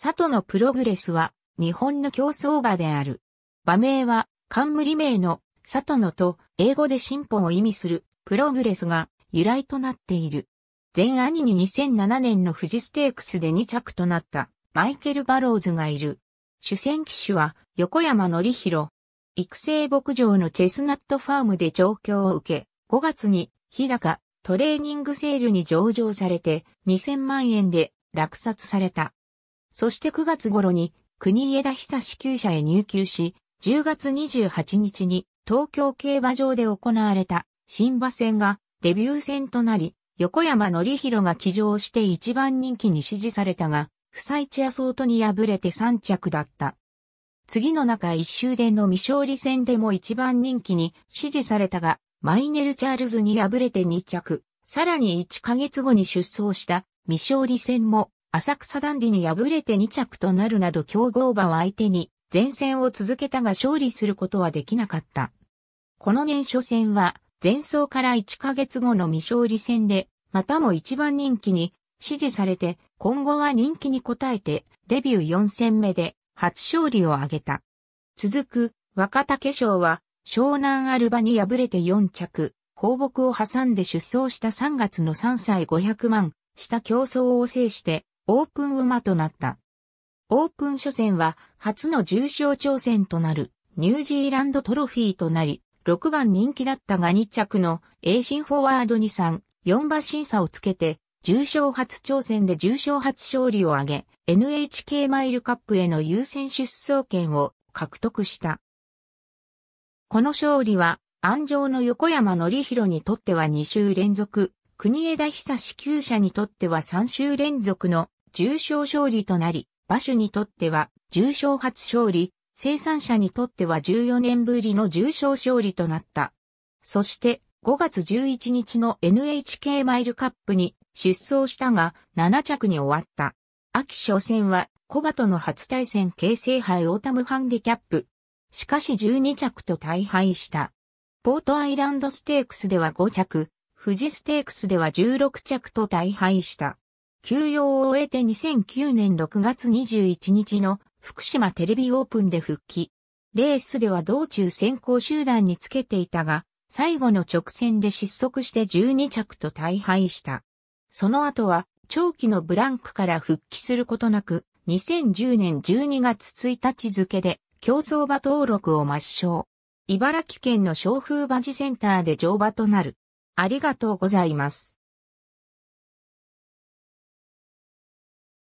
佐渡のプログレスは日本の競争馬である。馬名は冠名の佐渡のと英語で進歩を意味するプログレスが由来となっている。前兄に2007年の富士ステークスで2着となったマイケル・バローズがいる。主戦騎手は横山則弘。育成牧場のチェスナットファームで調教を受け、5月に日高トレーニングセールに上場されて2000万円で落札された。そして9月頃に国枝久志厩舎へ入球し、10月28日に東京競馬場で行われた新馬戦がデビュー戦となり、横山則弘が騎乗して一番人気に支持されたが、不採地アソートに敗れて3着だった。次の中一周での未勝利戦でも一番人気に支持されたが、マイネル・チャールズに敗れて2着、さらに1ヶ月後に出走した未勝利戦も浅草ダンディに敗れて2着となるなど競合馬を相手に前線を続けたが勝利することはできなかった。この年初戦は前走から1ヶ月後の未勝利戦でまたも一番人気に支持されて今後は人気に応えてデビュー4戦目で初勝利を挙げた。続く若竹賞は湘南アルバに敗れて4着、放牧を挟んで出走した3月の3歳500万、した競争を制してオープン馬となった。オープン初戦は初の重賞挑戦となるニュージーランドトロフィーとなり、6番人気だったが2着のエイシンフォワードに3、4馬審査をつけて、重賞初挑戦で重賞初勝利を挙げ、NHK マイルカップへの優先出走権を獲得した。この勝利は、安城の横山則ろにとっては2週連続、国枝久志厩舎にとっては3週連続の重賞勝利となり、馬主にとっては重賞初勝利、生産者にとっては14年ぶりの重賞勝利となった。そして5月11日の NHK マイルカップに出走したが7着に終わった。秋初戦はコバとの初対戦形成杯オータムハンデキャップ。しかし12着と大敗した。ポートアイランドステークスでは5着、富士ステークスでは16着と大敗した。休養を終えて2009年6月21日の福島テレビオープンで復帰。レースでは道中先行集団につけていたが、最後の直線で失速して12着と大敗した。その後は、長期のブランクから復帰することなく、2010年12月1日付で競走馬登録を抹消。茨城県の商風馬事センターで乗馬となる。ありがとうございます。